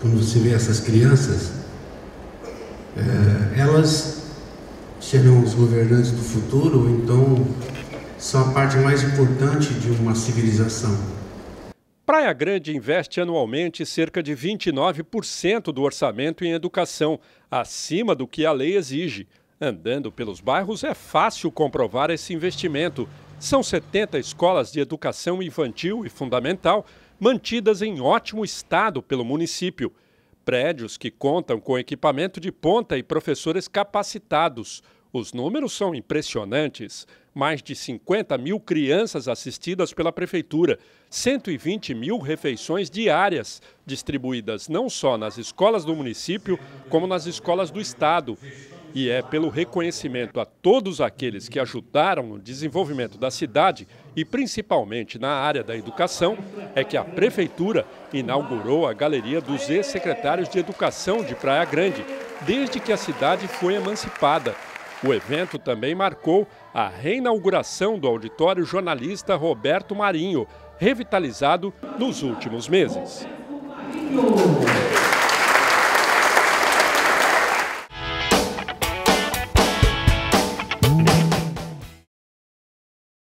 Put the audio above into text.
quando você vê essas crianças, é, elas serão os governantes do futuro, então são a parte mais importante de uma civilização. Praia Grande investe anualmente cerca de 29% do orçamento em educação, acima do que a lei exige. Andando pelos bairros é fácil comprovar esse investimento são 70 escolas de educação infantil e fundamental mantidas em ótimo estado pelo município. Prédios que contam com equipamento de ponta e professores capacitados. Os números são impressionantes. Mais de 50 mil crianças assistidas pela prefeitura, 120 mil refeições diárias, distribuídas não só nas escolas do município, como nas escolas do estado e é pelo reconhecimento a todos aqueles que ajudaram no desenvolvimento da cidade e principalmente na área da educação é que a prefeitura inaugurou a galeria dos ex-secretários de educação de Praia Grande desde que a cidade foi emancipada. O evento também marcou a reinauguração do auditório jornalista Roberto Marinho, revitalizado nos últimos meses.